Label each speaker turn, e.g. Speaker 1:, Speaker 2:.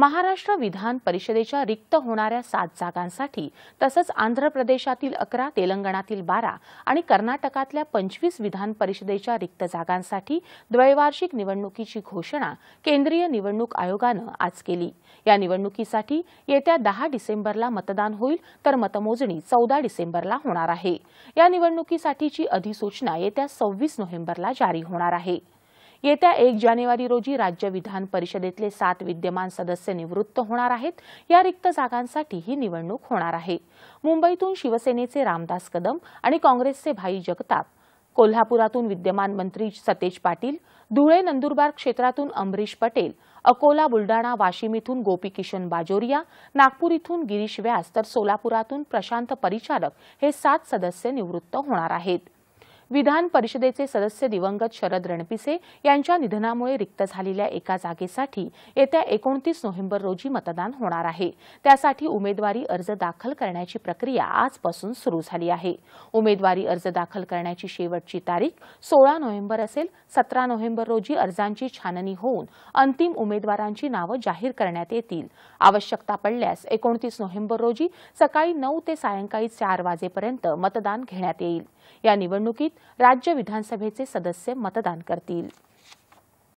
Speaker 1: महाराष्ट्र विधान परिषदेच्या रिक्त होणाऱ्या सात जागांसाठी तसंच आंध्र प्रदेशातील अकरा तेलंगणातील बारा आणि कर्नाटकातल्या पंचवीस विधान परिषदेच्या रिक्त जागांसाठी द्वैवार्षिक निवडणुकीची घोषणा केंद्रीय निवडणूक आयोगानं आज केली या निवडणुकीसाठी येत्या दहा डिसेंबरला मतदान होईल तर मतमोजणी चौदा डिसेंबरला होणार आहे या निवडणुकीसाठीची अधिसूचना येत्या सव्वीस नोव्हेंबरला जारी होणार आहे येत्या एक जानेवारी रोजी राज्य विधान परिषदेतले सात विद्यमान सदस्य निवृत्त होणार आहेत या रिक्त जागांसाठी ही निवडणूक होणार आहे मुंबईतून शिवसेनेचे रामदास कदम आणि काँग्रेसचे भाई जगताप कोल्हापुरातून विद्यमान मंत्री सतेज पाटील धुळे नंदुरबार क्षेत्रातून अमरीश पटेल अकोला बुलडाणा वाशिम इथून गोपीकिशन बाजोरिया नागपूर इथून गिरीश व्यास तर सोलापुरातून प्रशांत परिचारक हे सात सदस्य निवृत्त होणार आहेत विधान परिषदेचे सदस्य दिवंगत शरद रणपिसे यांच्या निधनामुळे रिक्त झालेल्या एका जागेसाठी येत्या एकोणतीस नोव्हेंबर रोजी मतदान होणार आहे त्यासाठी उमेदवारी अर्ज दाखल करण्याची प्रक्रिया आजपासून सुरू झाली आहे उमेदवारी अर्ज दाखल करण्याची शेवटची तारीख सोळा नोव्हेंबर असेल सतरा नोव्हेंबर रोजी अर्जांची छाननी होऊन अंतिम उमेदवारांची नावं जाहीर करण्यात येतील आवश्यकता पडल्यास एकोणतीस नोव्हेंबर रोजी सकाळी नऊ ते सायंकाळी चार वाजेपर्यंत मतदान घेण्यात येईल या निवडणुकीत राज्य विधानसभेचे सदस्य मतदान करतील